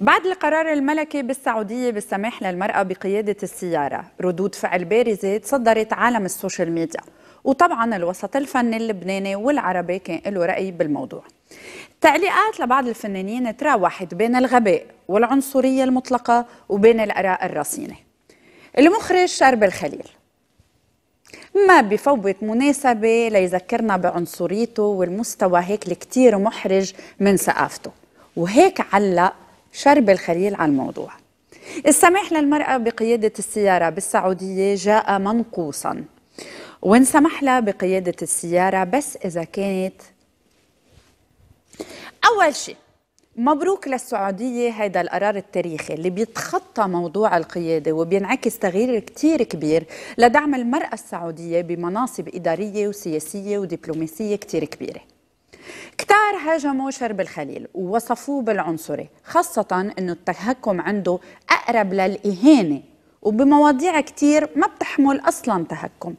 بعد القرار الملكي بالسعودية بالسماح للمرأة بقيادة السيارة ردود فعل بارزة تصدرت عالم السوشيال ميديا وطبعا الوسط الفني اللبناني والعربي كان له رأي بالموضوع تعليقات لبعض الفنانين تراوحت بين الغباء والعنصرية المطلقة وبين الآراء الرصينة المخرج شرب الخليل ما بفوت مناسبة ليذكرنا بعنصريته والمستوى هيك الكتير محرج من ثقافته وهيك علق شرب الخليل عن الموضوع السماح للمرأة بقيادة السيارة بالسعودية جاء منقوصا وانسمح لها بقيادة السيارة بس إذا كانت أول شيء مبروك للسعودية هذا القرار التاريخي اللي بيتخطى موضوع القيادة وبينعكس تغيير كتير كبير لدعم المرأة السعودية بمناصب إدارية وسياسية ودبلوماسية كتير كبيرة كتار هاجموا شرب الخليل ووصفوه بالعنصري خاصة أنه التهكم عنده أقرب للإهانة وبمواضيع كتير ما بتحمل أصلا تهكم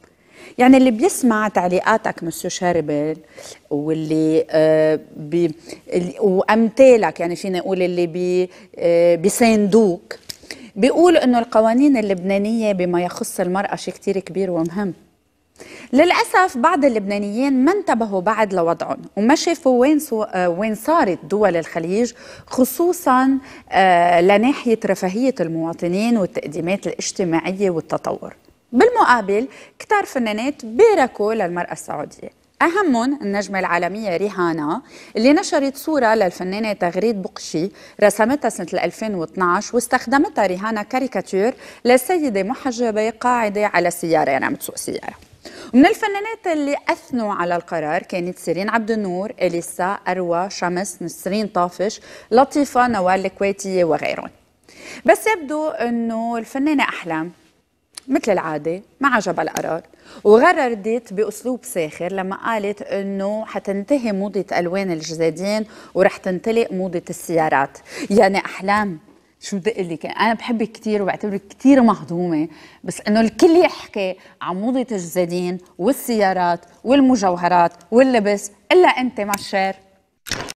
يعني اللي بيسمع تعليقاتك مسيو شاربل واللي آه بي وامثالك يعني فينا نقول اللي بي آه بيساندوك بيقول انه القوانين اللبنانيه بما يخص المراه شيء كتير كبير ومهم للأسف بعض اللبنانيين ما انتبهوا بعد لوضعهم وما شافوا وين, سو... آه، وين صارت دول الخليج خصوصا آه، لناحية رفاهية المواطنين والتقديمات الاجتماعية والتطور بالمقابل كتار فنانات باركوا للمرأة السعودية أهمهم النجمة العالمية ريهانا اللي نشرت صورة للفنانة تغريد بقشي رسمتها سنة 2012 واستخدمتها ريهانا كاريكاتير لسيدة محجبة قاعدة على سيارة يعني عم تسوق سيارة من الفنانات اللي أثنوا على القرار كانت سيرين عبد النور، إليسا، أروى، شمس، نسرين طافش، لطيفة، نوال الكويتية وغيرهم. بس يبدو أنه الفنانة أحلام مثل العادة ما عجبها القرار وغردت بأسلوب ساخر لما قالت أنه حتنتهي موضة ألوان الجزادين ورح تنطلق موضة السيارات يعني أحلام شو بدي لي انا بحبك كثير وبعتبرك كثير مهضومه بس انه الكل يحكي عن موضه الجزادين والسيارات والمجوهرات واللبس الا انت ما شير